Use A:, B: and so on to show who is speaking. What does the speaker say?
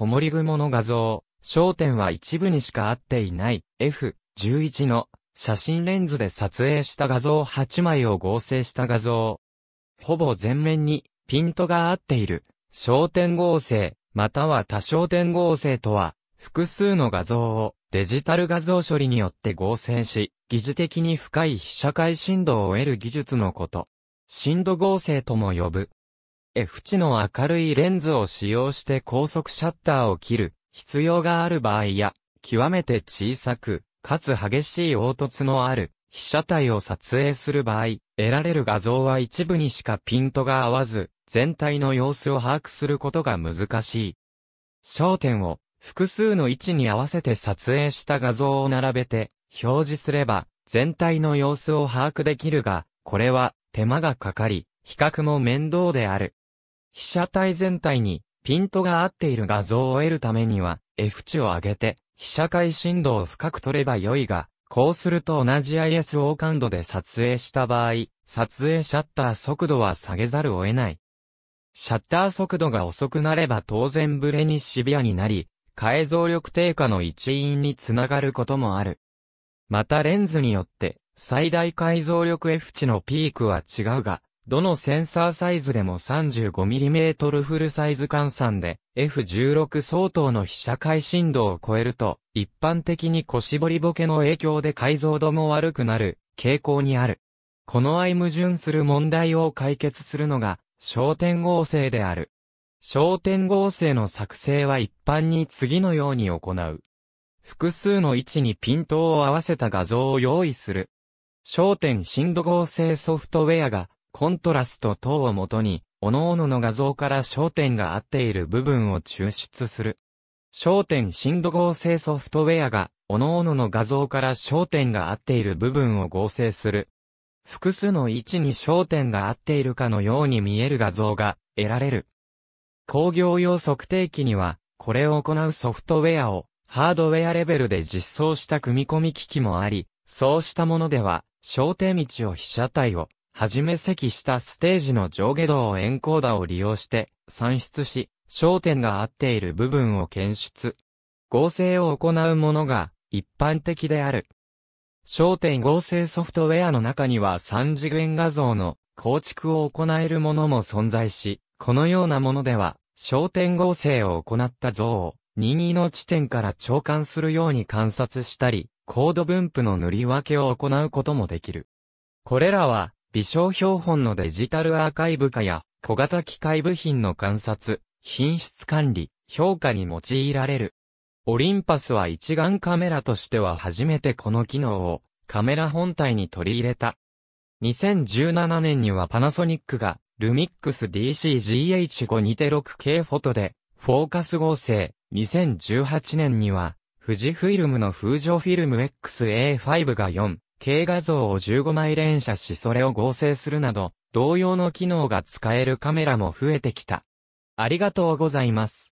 A: 小森り雲の画像、焦点は一部にしか合っていない F11 の写真レンズで撮影した画像8枚を合成した画像。ほぼ全面にピントが合っている焦点合成、または多焦点合成とは、複数の画像をデジタル画像処理によって合成し、技術的に深い被写界深度を得る技術のこと。振度合成とも呼ぶ。F 値の明るいレンズを使用して高速シャッターを切る必要がある場合や、極めて小さく、かつ激しい凹凸のある被写体を撮影する場合、得られる画像は一部にしかピントが合わず、全体の様子を把握することが難しい。焦点を複数の位置に合わせて撮影した画像を並べて表示すれば全体の様子を把握できるが、これは手間がかかり、比較も面倒である。被写体全体にピントが合っている画像を得るためには F 値を上げて被写界深度を深く取れば良いが、こうすると同じ ISO 感度で撮影した場合、撮影シャッター速度は下げざるを得ない。シャッター速度が遅くなれば当然ブレにシビアになり、解像力低下の一因につながることもある。またレンズによって最大解像力 F 値のピークは違うが、どのセンサーサイズでも 35mm フルサイズ換算で F16 相当の被写界振動を超えると一般的に腰りボケの影響で解像度も悪くなる傾向にある。この相矛盾する問題を解決するのが焦点合成である。焦点合成の作成は一般に次のように行う。複数の位置にピントを合わせた画像を用意する。焦点振度合成ソフトウェアがコントラスト等をもとに、各々の画像から焦点が合っている部分を抽出する。焦点振度合成ソフトウェアが、各々の画像から焦点が合っている部分を合成する。複数の位置に焦点が合っているかのように見える画像が得られる。工業用測定器には、これを行うソフトウェアをハードウェアレベルで実装した組み込み機器もあり、そうしたものでは、焦点道を被写体をはじめ席したステージの上下動エンコーダを利用して算出し、焦点が合っている部分を検出。合成を行うものが一般的である。焦点合成ソフトウェアの中には3次元画像の構築を行えるものも存在し、このようなものでは、焦点合成を行った像を任意の地点から長官するように観察したり、コード分布の塗り分けを行うこともできる。これらは微小標本のデジタルアーカイブ化や、小型機械部品の観察、品質管理、評価に用いられる。オリンパスは一眼カメラとしては初めてこの機能をカメラ本体に取り入れた。2017年にはパナソニックがルミックス DCGH5 にて 6K フォトでフォーカス合成。2018年には富士フイルムの風情フィルム XA5 が4軽画像を15枚連写しそれを合成するなど、同様の機能が使えるカメラも増えてきた。ありがとうございます。